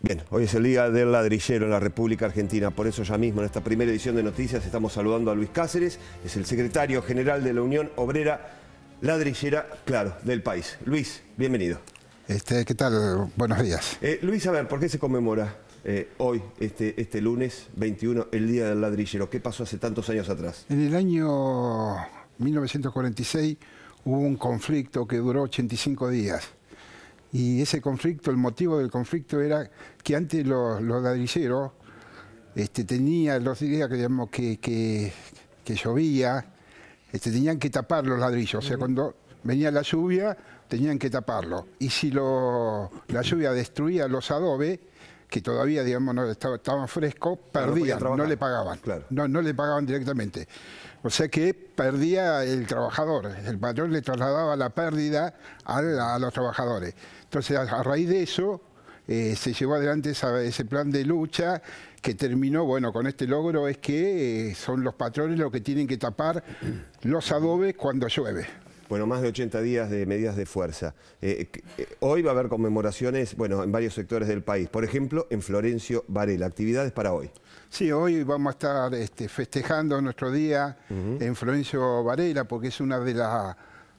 Bien, hoy es el Día del Ladrillero en la República Argentina, por eso ya mismo en esta primera edición de Noticias estamos saludando a Luis Cáceres, es el secretario general de la Unión Obrera Ladrillera, claro, del país. Luis, bienvenido. Este, ¿Qué tal? Buenos días. Eh, Luis, a ver, ¿por qué se conmemora eh, hoy, este, este lunes 21, el Día del Ladrillero? ¿Qué pasó hace tantos años atrás? En el año 1946 hubo un conflicto que duró 85 días y ese conflicto, el motivo del conflicto era que antes los, ladrilleros este, tenían los días que, digamos, que, llovía, este, tenían que tapar los ladrillos. O sea, cuando venía la lluvia, tenían que taparlo. Y si la lluvia destruía los adobes, que todavía, digamos, no estaba, estaban frescos, perdían, no, le pagaban. No, no le pagaban directamente. O sea que perdía el trabajador, el patrón le trasladaba la pérdida a, los trabajadores. Entonces, a, raíz de eso, eh, se llevó adelante ese plan de lucha que terminó, bueno, con este logro es que eh, son los patrones los que tienen que tapar los adobes cuando llueve bueno, más de 80 días de medidas de fuerza. Eh, eh, hoy va a haber conmemoraciones, bueno, en varios sectores del país. Por ejemplo, en Florencio Varela. Actividades para hoy. Sí, hoy vamos a estar este, festejando nuestro día en Florencio Varela, porque es uno de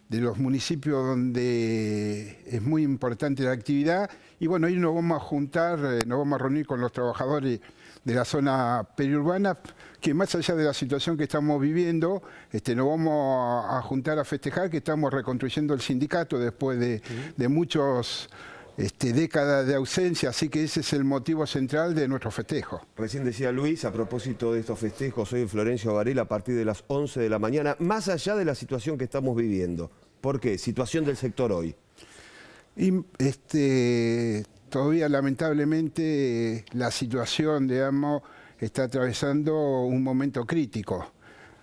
de los municipios donde es muy importante la actividad. Y bueno, hoy nos vamos a juntar, eh, nos vamos a reunir con los trabajadores de la zona periurbana, que más allá de la situación que estamos viviendo, este, nos vamos a juntar a festejar que estamos reconstruyendo el sindicato después de, muchas muchos este, décadas de ausencia, así que ese es el motivo central de nuestro festejo. Recién decía Luis, a propósito de estos festejos, hoy en Florencio Varela a partir de las 11 de la mañana, más allá de la situación que estamos viviendo. ¿Por qué? Situación del sector hoy. este, todavía lamentablemente la situación, digamos, está atravesando un momento crítico.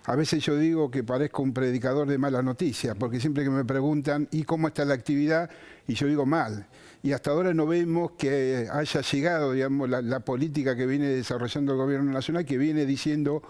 A veces yo digo que parezco un predicador de malas noticias, porque siempre que me preguntan, ¿y cómo está la actividad? Y yo digo mal. Y hasta ahora no vemos que haya llegado, digamos, la, política que viene desarrollando el gobierno nacional, que viene diciendo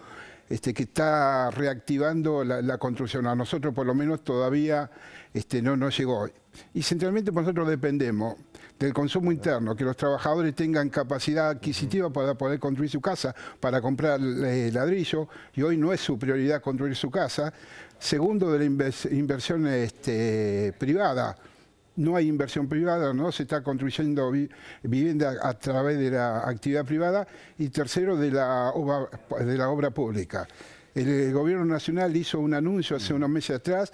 este, que está reactivando la, construcción. A nosotros por lo menos todavía este, no, no llegó. Y centralmente nosotros dependemos del consumo interno, que los trabajadores tengan capacidad adquisitiva para poder construir su casa, para comprar eh, ladrillo, y hoy no es su prioridad construir su casa. Segundo, de la inversión este, privada no hay inversión privada, no se está construyendo vivienda a través de la actividad privada y tercero de la obra, pública. el gobierno nacional hizo un anuncio hace unos meses atrás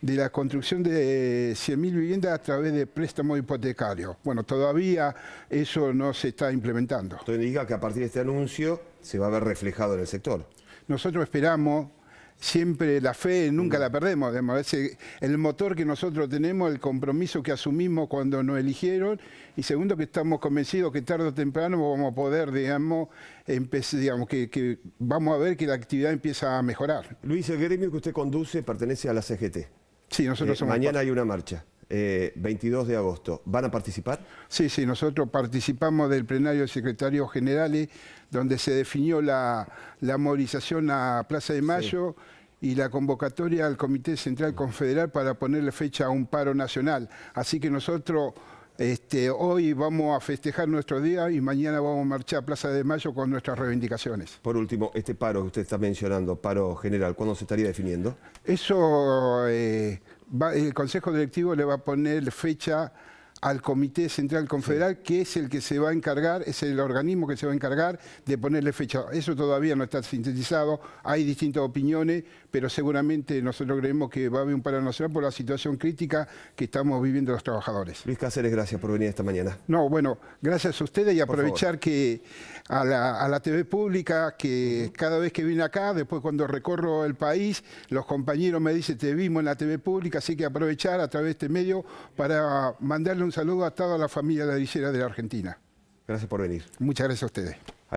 de la construcción de 100.000 viviendas a través de préstamo hipotecario. Bueno, todavía eso no se está implementando. Entonces diga que a partir de este anuncio se va a ver reflejado en el sector. Nosotros esperamos siempre la fe nunca mm. la perdemos. el motor que nosotros tenemos, el compromiso que asumimos cuando nos eligieron y segundo que estamos convencidos que tarde o temprano vamos a poder, digamos, digamos que vamos a ver que la actividad empieza a mejorar. Luis, el gremio que usted conduce pertenece a la CGT. Sí, nosotros eh, Mañana hay una marcha. 22 eh, de agosto. ¿Van a participar? Sí, sí, nosotros participamos del plenario de secretarios generales, eh, donde se definió la, movilización a Plaza de Mayo y la convocatoria al Comité Central Confederal para ponerle fecha a un paro nacional. Así que nosotros este, hoy vamos a festejar nuestro día y mañana vamos a marchar a Plaza de Mayo con nuestras reivindicaciones. Por último, este paro que usted está mencionando, paro general, ¿cuándo se estaría definiendo? Eso, eh, el Consejo Directivo le va a poner fecha al Comité Central Confederal, que es el que se va a encargar, es el organismo que se va a encargar de ponerle fecha. Eso todavía no está sintetizado, hay distintas opiniones, pero seguramente nosotros creemos que va a haber un paro nacional por la situación crítica que estamos viviendo los trabajadores. Luis Cáceres, gracias por venir esta mañana. No, bueno, gracias a ustedes y aprovechar que a la, TV pública, que cada vez que vine acá, después cuando recorro el país, los compañeros me dicen, te vimos en la TV pública, así que aprovechar a través de este medio para mandarle un saludo a toda la familia de la de la Argentina. Gracias por venir. Muchas gracias a ustedes.